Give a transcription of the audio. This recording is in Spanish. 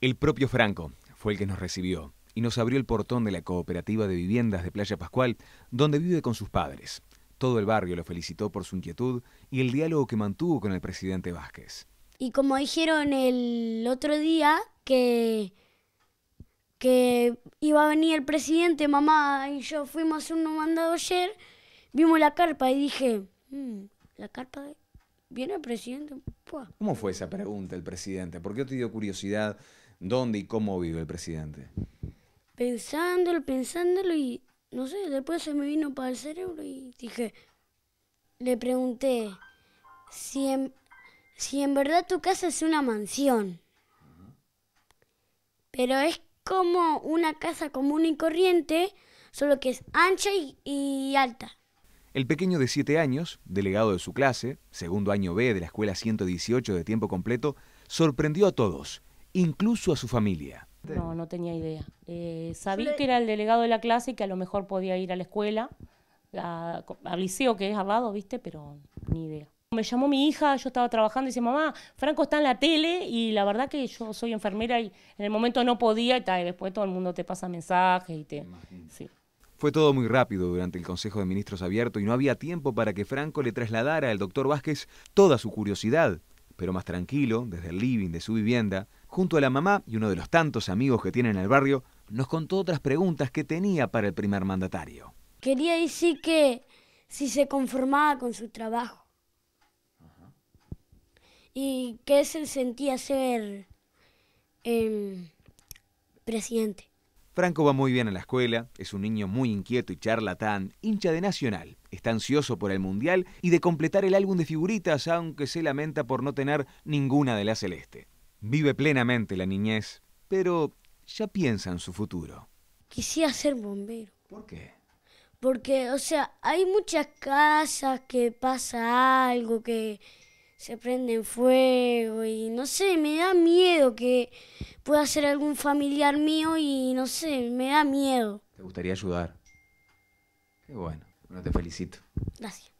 El propio Franco fue el que nos recibió y nos abrió el portón de la cooperativa de viviendas de Playa Pascual, donde vive con sus padres. Todo el barrio lo felicitó por su inquietud y el diálogo que mantuvo con el presidente Vázquez. Y como dijeron el otro día que, que iba a venir el presidente, mamá y yo fuimos a un mandado ayer, vimos la carpa y dije, mm, la carpa viene el presidente. ¿Cómo fue esa pregunta el presidente? Porque qué te dio curiosidad ¿Dónde y cómo vive el presidente? Pensándolo, pensándolo y no sé, después se me vino para el cerebro y dije, le pregunté si en, verdad tu casa es una mansión, pero es como una casa común y corriente, solo que es ancha y, y alta. El pequeño de 7 años, delegado de su clase, segundo año B de la escuela 118 de tiempo completo, sorprendió a todos incluso a su familia. No, no tenía idea. Eh, sabía que era el delegado de la clase y que a lo mejor podía ir a la escuela, al liceo que es al ¿viste? Pero ni idea. Me llamó mi hija, yo estaba trabajando y dice, mamá, Franco está en la tele y la verdad que yo soy enfermera y en el momento no podía y, tal, y después todo el mundo te pasa mensajes y te... Fue todo muy rápido durante el Consejo de Ministros abierto y no había tiempo para que Franco le trasladara al doctor Vázquez toda su curiosidad pero más tranquilo, desde el living de su vivienda, junto a la mamá y uno de los tantos amigos que tiene en el barrio, nos contó otras preguntas que tenía para el primer mandatario. Quería decir que si se conformaba con su trabajo Ajá. y que se sentía ser em, presidente. Franco va muy bien a la escuela, es un niño muy inquieto y charlatán, hincha de Nacional, está ansioso por el Mundial y de completar el álbum de figuritas, aunque se lamenta por no tener ninguna de la celeste. Vive plenamente la niñez, pero ya piensa en su futuro. Quisiera ser bombero. ¿Por qué? Porque, o sea, hay muchas casas que pasa algo, que se prenden fuego y no sé, me da miedo que puede ser algún familiar mío y no sé, me da miedo. ¿Te gustaría ayudar? Qué bueno. Bueno, te felicito. Gracias.